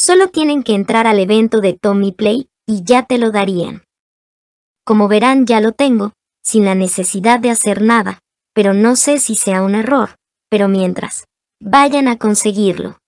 Solo tienen que entrar al evento de Tommy Play y ya te lo darían. Como verán ya lo tengo, sin la necesidad de hacer nada, pero no sé si sea un error, pero mientras, vayan a conseguirlo.